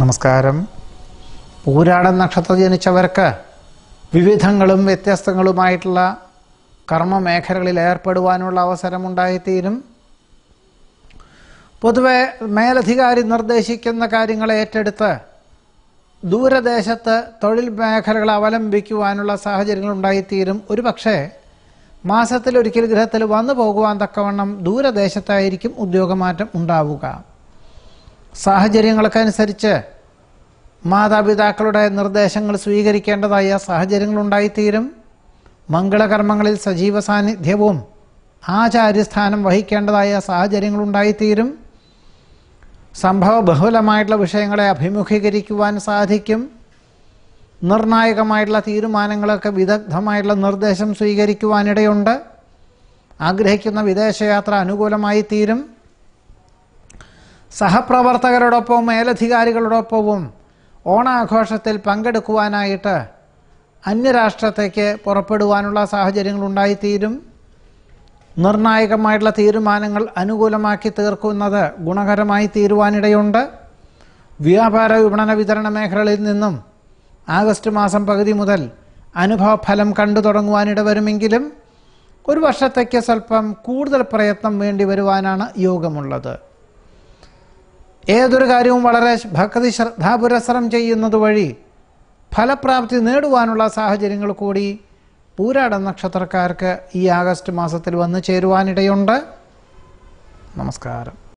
നമസ്കാരം പൂരാടൻ നക്ഷത്രം ജനിച്ചവർക്ക് വിവിധങ്ങളും വ്യത്യസ്തങ്ങളുമായിട്ടുള്ള കർമ്മ മേഖലകളിൽ ഏർപ്പെടുവാനുള്ള അവസരമുണ്ടായിത്തീരും പൊതുവെ മേലധികാരി നിർദ്ദേശിക്കുന്ന കാര്യങ്ങളെ ഏറ്റെടുത്ത് ദൂരദേശത്ത് തൊഴിൽ മേഖലകൾ അവലംബിക്കുവാനുള്ള സാഹചര്യങ്ങൾ ഉണ്ടായിത്തീരും ഒരു പക്ഷേ മാസത്തിലൊരിക്കൽ ഗൃഹത്തിൽ വന്നു പോകുവാൻ തക്കവണ്ണം ദൂരദേശത്തായിരിക്കും ഉദ്യോഗമാറ്റം ഉണ്ടാവുക സാഹചര്യങ്ങളൊക്കെ അനുസരിച്ച് മാതാപിതാക്കളുടെ നിർദ്ദേശങ്ങൾ സ്വീകരിക്കേണ്ടതായ സാഹചര്യങ്ങളുണ്ടായിത്തീരും മംഗളകർമ്മങ്ങളിൽ സജീവ സാന്നിധ്യവും ആചാര്യസ്ഥാനം വഹിക്കേണ്ടതായ സാഹചര്യങ്ങളുണ്ടായിത്തീരും സംഭവ ബഹുലമായിട്ടുള്ള വിഷയങ്ങളെ അഭിമുഖീകരിക്കുവാൻ സാധിക്കും നിർണായകമായിട്ടുള്ള തീരുമാനങ്ങളൊക്കെ വിദഗ്ധമായിട്ടുള്ള നിർദ്ദേശം സ്വീകരിക്കുവാനിടയുണ്ട് ആഗ്രഹിക്കുന്ന വിദേശയാത്ര അനുകൂലമായി തീരും സഹപ്രവർത്തകരോടൊപ്പം മേലധികാരികളോടൊപ്പവും ഓണാഘോഷത്തിൽ പങ്കെടുക്കുവാനായിട്ട് അന്യരാഷ്ട്രത്തേക്ക് പുറപ്പെടുവാനുള്ള സാഹചര്യങ്ങൾ ഉണ്ടായിത്തീരും നിർണായകമായിട്ടുള്ള തീരുമാനങ്ങൾ അനുകൂലമാക്കി തീർക്കുന്നത് ഗുണകരമായി തീരുവാനിടയുണ്ട് വ്യാപാര വിപണന വിതരണ മേഖലയിൽ നിന്നും ആഗസ്റ്റ് മാസം പകുതി മുതൽ അനുഭവഫലം കണ്ടു തുടങ്ങുവാനിട വരുമെങ്കിലും ഒരു വർഷത്തേക്ക് സ്വല്പം കൂടുതൽ പ്രയത്നം വേണ്ടി വരുവാനാണ് യോഗമുള്ളത് ഏതൊരു കാര്യവും വളരെ ഭക്തി ശ്രദ്ധാപുരസരം ചെയ്യുന്നത് വഴി ഫലപ്രാപ്തി നേടുവാനുള്ള സാഹചര്യങ്ങൾ കൂടി പൂരാട നക്ഷത്രക്കാർക്ക് ഈ ആഗസ്റ്റ് മാസത്തിൽ വന്നു ചേരുവാനിടയുണ്ട് നമസ്കാരം